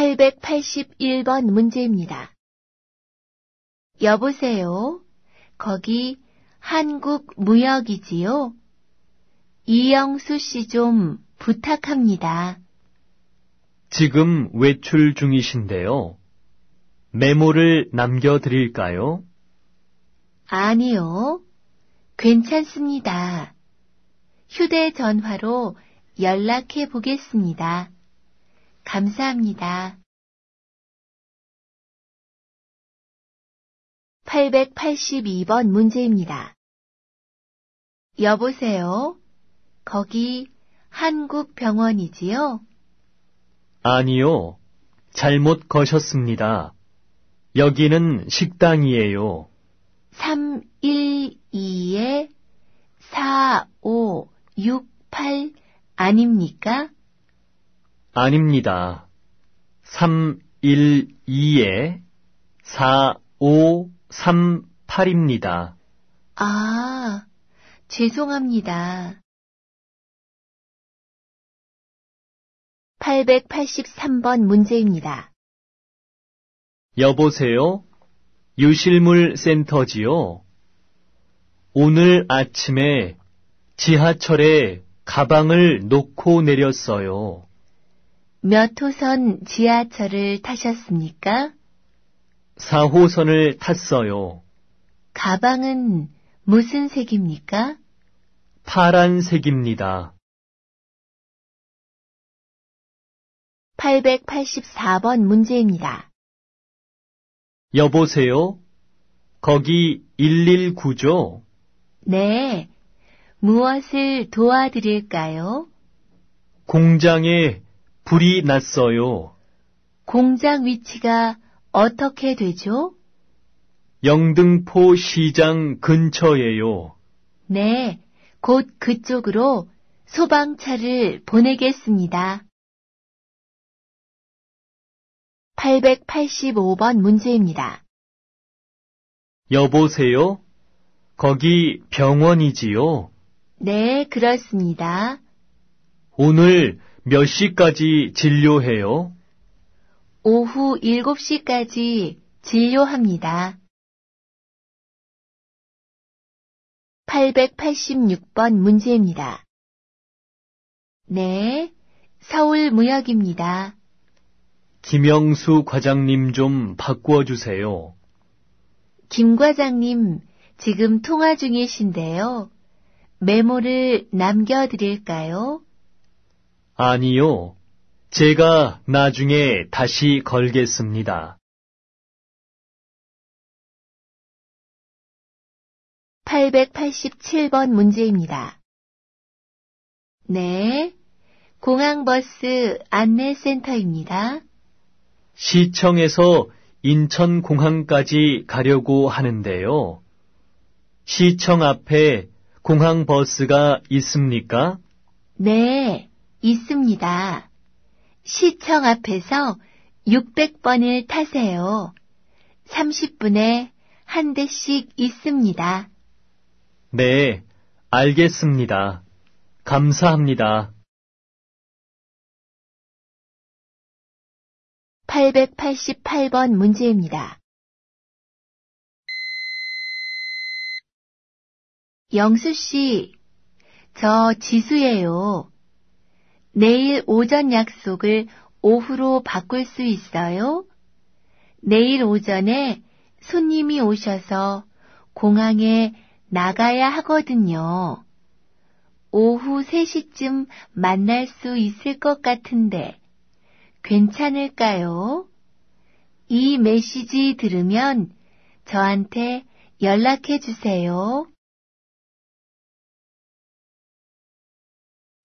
881번 문제입니다. 여보세요? 거기 한국무역이지요? 이영수 씨 좀 부탁합니다. 지금 외출 중이신데요. 메모를 남겨드릴까요? 아니요. 괜찮습니다. 휴대전화로 연락해 보겠습니다. 감사합니다. 882번 문제입니다. 여보세요? 거기 한국병원이지요? 아니요. 잘못 거셨습니다. 여기는 식당이에요. 3 1 2 4568 아닙니까? 아닙니다. 312에 4538입니다. 아, 죄송합니다. 883번 문제입니다. 여보세요? 유실물 센터지요? 오늘 아침에 지하철에 가방을 놓고 내렸어요. 몇 호선 지하철을 타셨습니까? 4호선을 탔어요. 가방은 무슨 색입니까? 파란색입니다. 884번 문제입니다. 여보세요? 거기 119죠? 네. 무엇을 도와드릴까요? 공장에 불이 났어요. 공장 위치가 어떻게 되죠? 영등포 시장 근처예요. 네, 곧 그쪽으로 소방차를 보내겠습니다. 885번 문제입니다. 여보세요? 거기 병원이지요? 네, 그렇습니다. 오늘 몇 시까지 진료해요? 오후 7시까지 진료합니다. 886번 문제입니다. 네, 서울무역입니다. 김영수 과장님 좀바꿔주세요김 과장님, 지금 통화 중이신데요. 메모를 남겨드릴까요? 아니요. 제가 나중에 다시 걸겠습니다. 887번 문제입니다. 네. 공항버스 안내센터입니다. 시청에서 인천공항까지 가려고 하는데요. 시청 앞에 공항버스가 있습니까? 네. 있습니다. 시청 앞에서 600번을 타세요. 30분에 한 대씩 있습니다. 네, 알겠습니다. 감사합니다. 888번 문제입니다. 영수 씨, 저 지수예요. 내일 오전 약속을 오후로 바꿀 수 있어요? 내일 오전에 손님이 오셔서 공항에 나가야 하거든요. 오후 3시쯤 만날 수 있을 것 같은데 괜찮을까요? 이 메시지 들으면 저한테 연락해 주세요.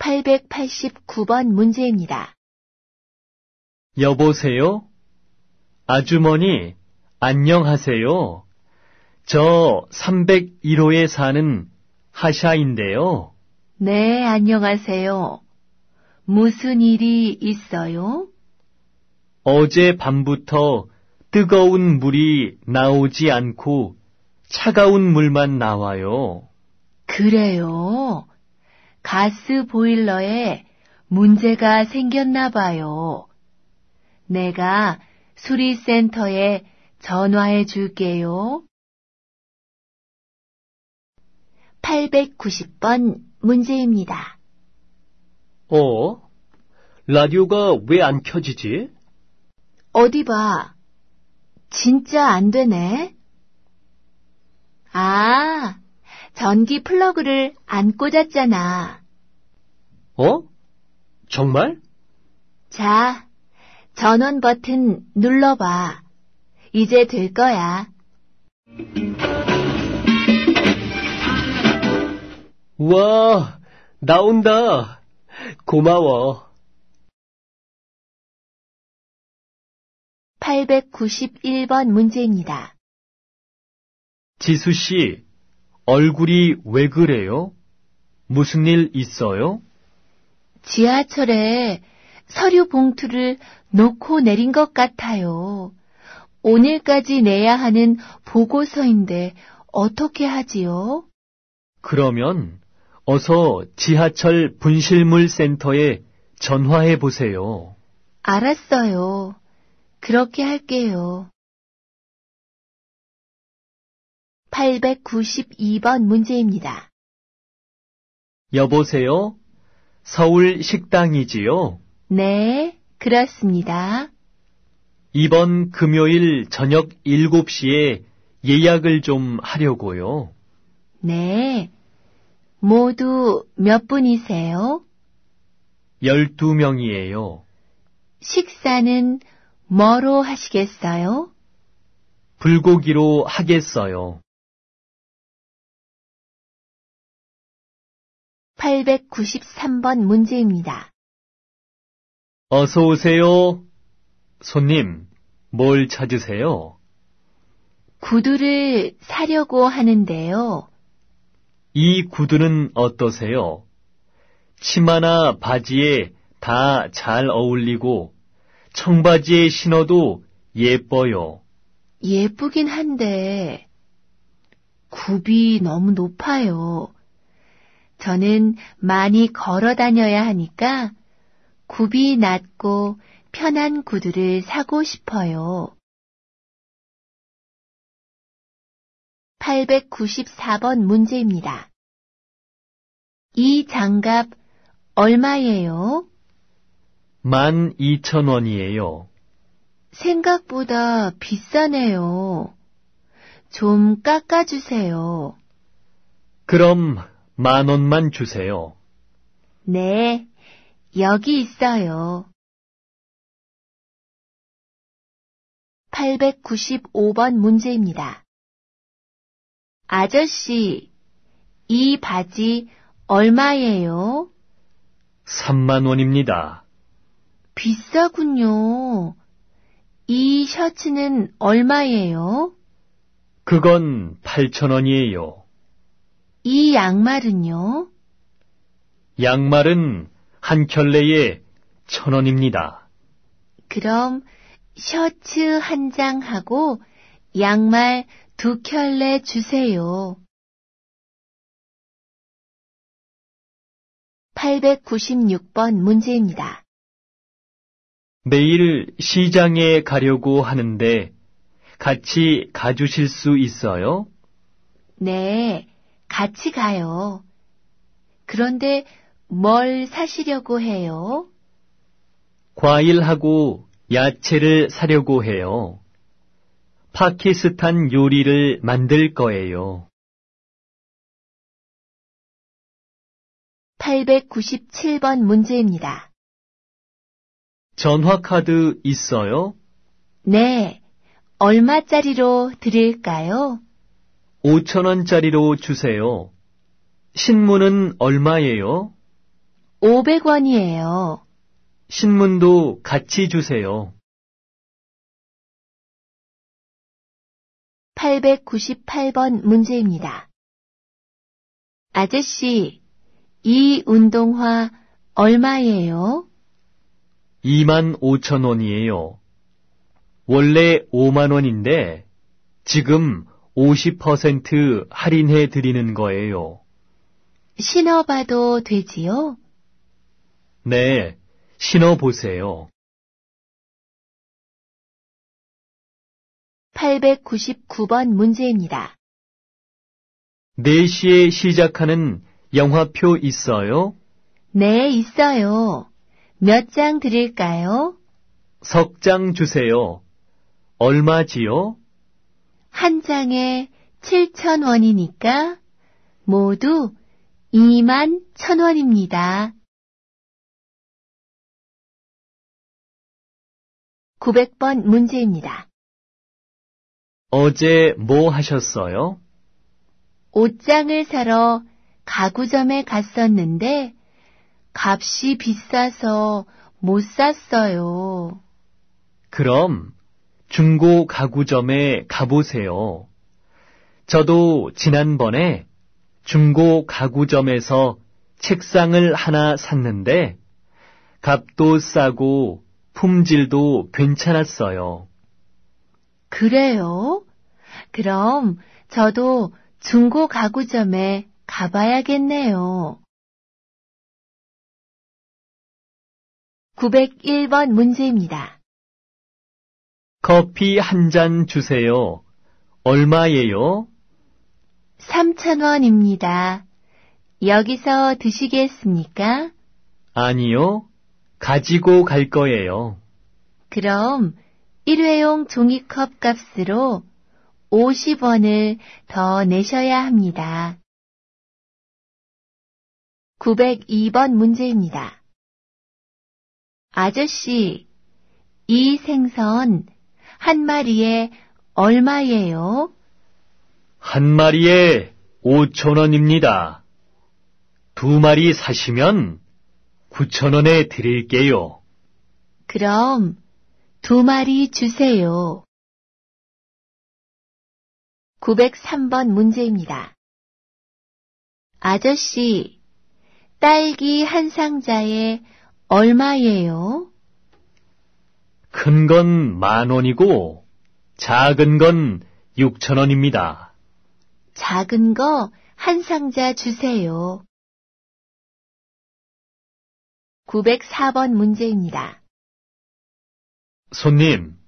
889번 문제입니다. 여보세요? 아주머니, 안녕하세요. 저 301호에 사는 하샤인데요. 네, 안녕하세요. 무슨 일이 있어요? 어제 밤부터 뜨거운 물이 나오지 않고 차가운 물만 나와요. 그래요? 가스 보일러에 문제가 생겼나 봐요. 내가 수리센터에 전화해 줄게요. 890번 문제입니다. 어? 라디오가 왜 안 켜지지? 어디 봐. 진짜 안 되네. 아, 전기 플러그를 안 꽂았잖아. 어? 정말? 자, 전원 버튼 눌러봐. 이제 될 거야. 와, 나온다. 고마워. 891번 문제입니다. 지수 씨, 얼굴이 왜 그래요? 무슨 일 있어요? 지하철에 서류 봉투를 놓고 내린 것 같아요. 오늘까지 내야 하는 보고서인데 어떻게 하지요? 그러면 어서 지하철 분실물 센터에 전화해 보세요. 알았어요. 그렇게 할게요. 892번 문제입니다. 여보세요? 서울 식당이지요? 네, 그렇습니다. 이번 금요일 저녁 7시에 예약을 좀 하려고요. 네. 모두 몇 분이세요? 12명이에요. 식사는 뭐로 하시겠어요? 불고기로 하겠어요. 893번 문제입니다. 어서 오세요. 손님, 뭘 찾으세요? 구두를 사려고 하는데요. 이 구두는 어떠세요? 치마나 바지에 다 잘 어울리고 청바지에 신어도 예뻐요. 예쁘긴 한데 굽이 너무 높아요. 저는 많이 걸어 다녀야 하니까 굽이 낮고 편한 구두를 사고 싶어요. 894번 문제입니다. 이 장갑 얼마예요? 12,000원이에요. 생각보다 비싸네요. 좀 깎아주세요. 그럼 만 원만 주세요. 네, 여기 있어요. 895번 문제입니다. 아저씨, 이 바지 얼마예요? 3만 원입니다. 비싸군요. 이 셔츠는 얼마예요? 그건 8천 원이에요. 이 양말은요? 양말은 한 켤레에 천 원입니다. 그럼 셔츠 한 장하고 양말 두 켤레 주세요. 896번 문제입니다. 내일 시장에 가려고 하는데 같이 가주실 수 있어요? 네. 같이 가요. 그런데 뭘 사시려고 해요? 과일하고 야채를 사려고 해요. 파키스탄 요리를 만들 거예요. 897번 문제입니다. 전화카드 있어요? 네. 얼마짜리로 드릴까요? 5천원짜리로 주세요. 신문은 얼마예요? 500원이에요. 신문도 같이 주세요. 898번 문제입니다. 아저씨, 이 운동화 얼마예요? 2만 5천 원이에요. 원래 5만 원인데 지금 50% 할인해 드리는 거예요. 신어봐도 되지요? 네, 신어보세요. 899번 문제입니다. 4시에 시작하는 영화표 있어요? 네, 있어요. 몇 장 드릴까요? 석 장 주세요. 얼마지요? 한 장에 7,000원이니까 모두 2만 1,000원입니다. 900번 문제입니다. 어제 뭐 하셨어요? 옷장을 사러 가구점에 갔었는데 값이 비싸서 못 샀어요. 그럼 중고 가구점에 가보세요. 저도 지난번에 중고 가구점에서 책상을 하나 샀는데 값도 싸고 품질도 괜찮았어요. 그래요? 그럼 저도 중고 가구점에 가봐야겠네요. 901번 문제입니다. 커피 한 잔 주세요. 얼마예요? 3,000원입니다. 여기서 드시겠습니까? 아니요. 가지고 갈 거예요. 그럼 일회용 종이컵 값으로 50원을 더 내셔야 합니다. 902번 문제입니다. 아저씨, 이 생선 한 마리에 얼마예요? 한 마리에 5천 원입니다. 두 마리 사시면 9천 원에 드릴게요. 그럼 두 마리 주세요. 903번 문제입니다. 아저씨, 딸기 한 상자에 얼마예요? 큰건만 원이고 작은 건 6천 원입니다. 작은 거 한 상자 주세요. 904번 문제입니다. 손님,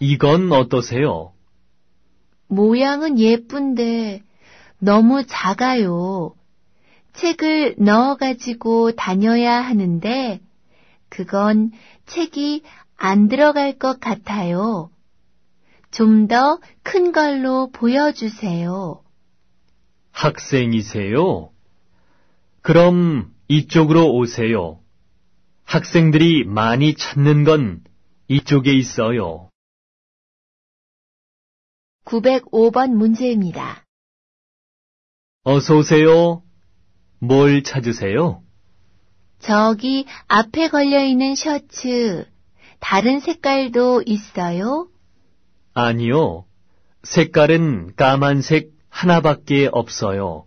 이건 어떠세요? 모양은 예쁜데 너무 작아요. 책을 넣어가지고 다녀야 하는데 그건 책이 안 들어갈 것 같아요. 좀 더 큰 걸로 보여주세요. 학생이세요? 그럼 이쪽으로 오세요. 학생들이 많이 찾는 건 이쪽에 있어요. 905번 문제입니다. 어서 오세요. 뭘 찾으세요? 저기 앞에 걸려 있는 셔츠 다른 색깔도 있어요? 아니요. 색깔은 까만색 하나밖에 없어요.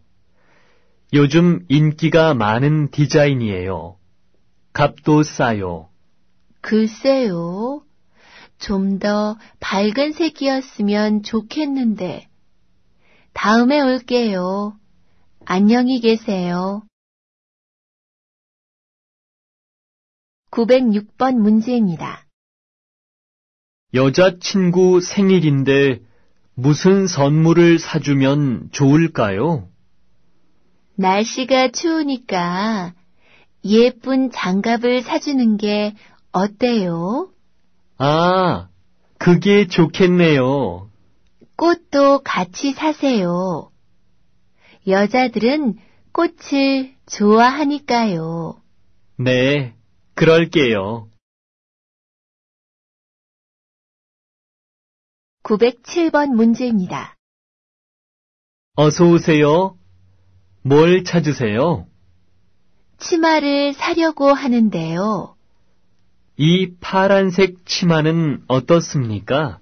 요즘 인기가 많은 디자인이에요. 값도 싸요. 글쎄요. 좀 더 밝은 색이었으면 좋겠는데. 다음에 올게요. 안녕히 계세요. 906번 문제입니다. 여자친구 생일인데 무슨 선물을 사주면 좋을까요? 날씨가 추우니까 예쁜 장갑을 사주는 게 어때요? 아, 그게 좋겠네요. 꽃도 같이 사세요. 여자들은 꽃을 좋아하니까요. 네, 그럴게요. 907번 문제입니다. 어서 오세요. 뭘 찾으세요? 치마를 사려고 하는데요. 이 파란색 치마는 어떻습니까?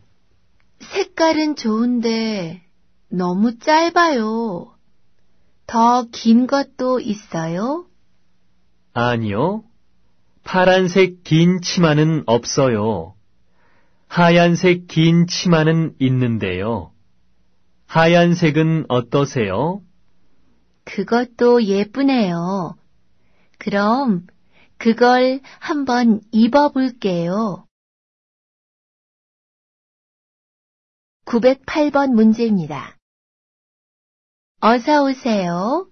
색깔은 좋은데 너무 짧아요. 더 긴 것도 있어요? 아니요. 파란색 긴 치마는 없어요. 하얀색 긴 치마는 있는데요. 하얀색은 어떠세요? 그것도 예쁘네요. 그럼 그걸 한번 입어볼게요. 908번 문제입니다. 어서 오세요.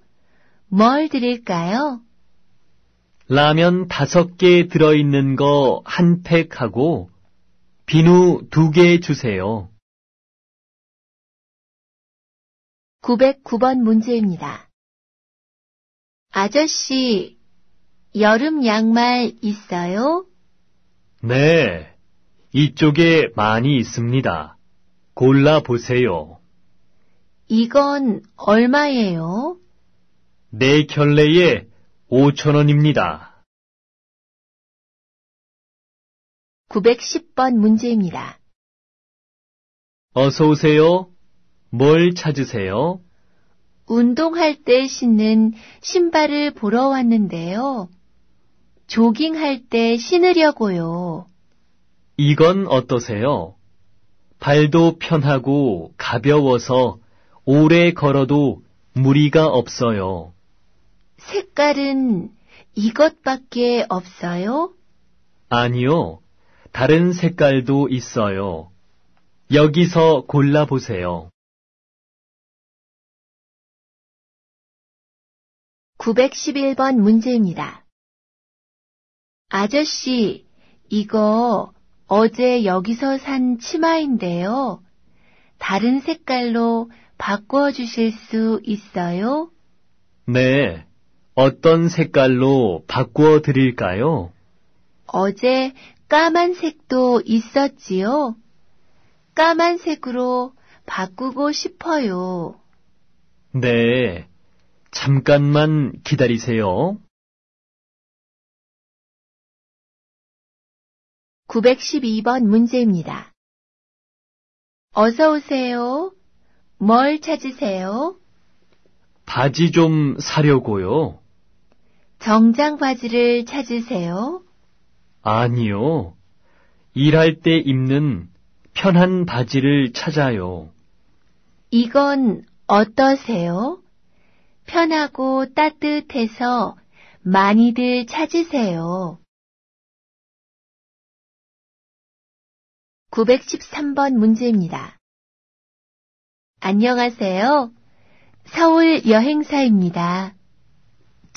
뭘 드릴까요? 라면 다섯 개 들어있는 거 한 팩하고 비누 두 개 주세요. 909번 문제입니다. 아저씨, 여름 양말 있어요? 네, 이쪽에 많이 있습니다. 골라보세요. 이건 얼마예요? 네 켤레에 5천원입니다. 910번 문제입니다. 어서 오세요. 뭘 찾으세요? 운동할 때 신는 신발을 보러 왔는데요. 조깅할 때 신으려고요. 이건 어떠세요? 발도 편하고 가벼워서 오래 걸어도 무리가 없어요. 색깔은 이것밖에 없어요? 아니요. 다른 색깔도 있어요. 여기서 골라보세요. 911번 문제입니다. 아저씨, 이거 어제 여기서 산 치마인데요. 다른 색깔로 바꿔 주실 수 있어요? 네. 어떤 색깔로 바꿔 드릴까요? 어제 까만색도 있었지요. 까만색으로 바꾸고 싶어요. 네. 잠깐만 기다리세요. 912번 문제입니다. 어서 오세요. 뭘 찾으세요? 바지 좀 사려고요. 정장 바지를 찾으세요. 아니요. 일할 때 입는 편한 바지를 찾아요. 이건 어떠세요? 편하고 따뜻해서 많이들 찾으세요. 913번 문제입니다. 안녕하세요. 서울 여행사입니다.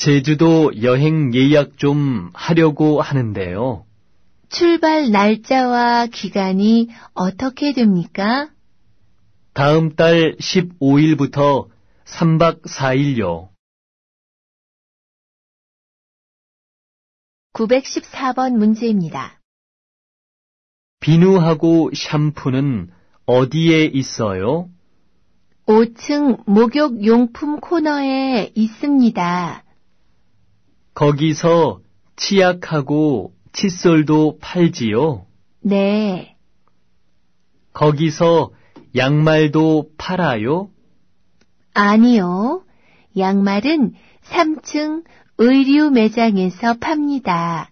제주도 여행 예약 좀 하려고 하는데요. 출발 날짜와 기간이 어떻게 됩니까? 다음 달 15일부터 3박 4일요. 914번 문제입니다. 비누하고 샴푸는 어디에 있어요? 5층 목욕 용품 코너에 있습니다. 거기서 치약하고 칫솔도 팔지요? 네. 거기서 양말도 팔아요? 아니요. 양말은 3층 의류 매장에서 팝니다.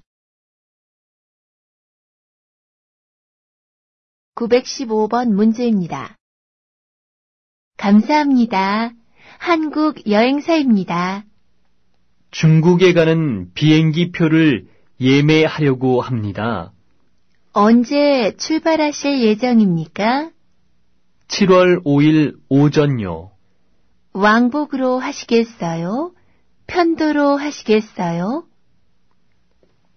915번 문제입니다. 감사합니다. 한국 여행사입니다. 중국에 가는 비행기 표를 예매하려고 합니다. 언제 출발하실 예정입니까? 7월 5일 오전요. 왕복으로 하시겠어요? 편도로 하시겠어요?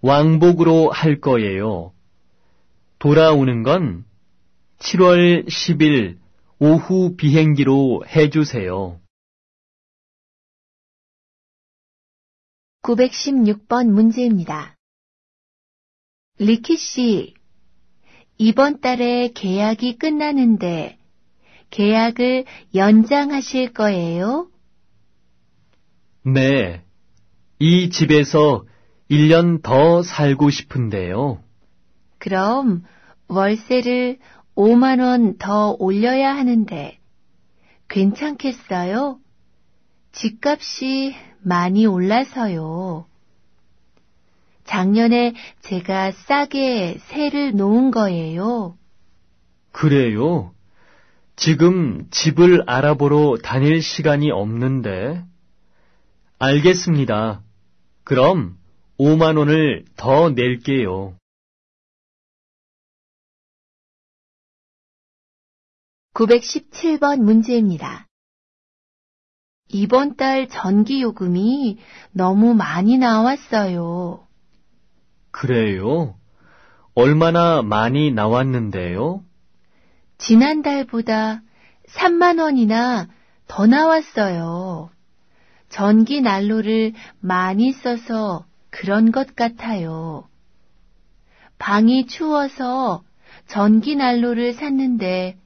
왕복으로 할 거예요. 돌아오는 건 7월 10일 오후 비행기로 해주세요. 916번 문제입니다. 리키 씨, 이번 달에 계약이 끝나는데 계약을 연장하실 거예요? 네. 이 집에서 1년 더 살고 싶은데요. 그럼 월세를 5만원 더 올려야 하는데 괜찮겠어요? 집값이 많이 올라서요. 작년에 제가 싸게 새를 놓은 거예요. 그래요? 지금 집을 알아보러 다닐 시간이 없는데. 알겠습니다. 그럼 5만 원을 더 낼게요. 구백십번 문제입니다. 이번 달 전기요금이 너무 많이 나왔어요. 그래요? 얼마나 많이 나왔는데요? 지난달보다 3만 원이나 더 나왔어요. 전기 난로를 많이 써서 그런 것 같아요. 방이 추워서 전기 난로를 샀는데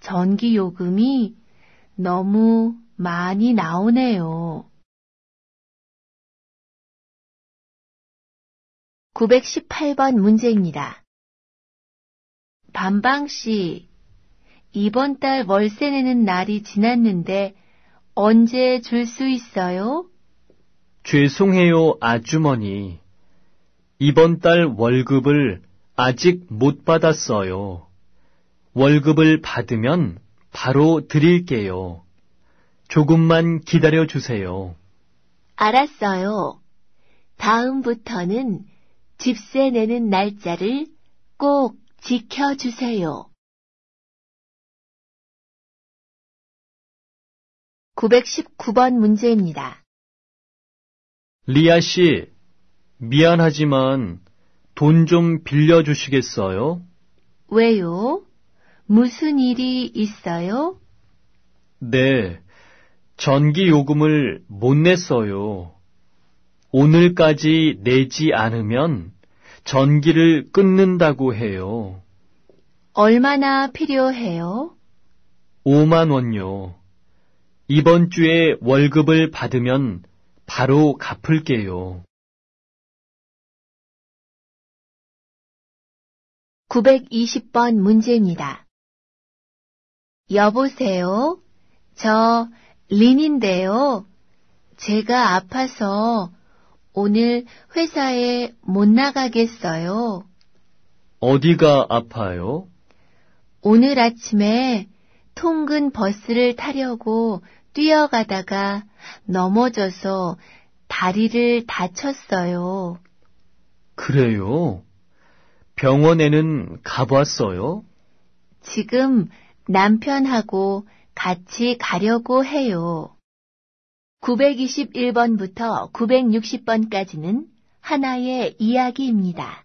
전기 요금이 너무 많이 나오네요. 918번 문제입니다. 반방 씨, 이번 달 월세 내는 날이 지났는데 언제 줄 수 있어요? 죄송해요, 아주머니. 이번 달 월급을 아직 못 받았어요. 월급을 받으면 바로 드릴게요. 조금만 기다려 주세요. 알았어요. 다음부터는 집세 내는 날짜를 꼭 지켜주세요. 919번 문제입니다. 리아 씨, 미안하지만 돈 좀 빌려주시겠어요? 왜요? 무슨 일이 있어요? 네, 전기 요금을 못 냈어요. 오늘까지 내지 않으면 전기를 끊는다고 해요. 얼마나 필요해요? 5만 원요. 이번 주에 월급을 받으면 바로 갚을게요. 920번 문제입니다. 여보세요? 저 린인데요. 제가 아파서 오늘 회사에 못 나가겠어요. 어디가 아파요? 오늘 아침에 통근 버스를 타려고 뛰어가다가 넘어져서 다리를 다쳤어요. 그래요? 병원에는 가봤어요? 지금 남편하고 같이 가려고 해요. 921번부터 960번까지는 하나의 이야기입니다.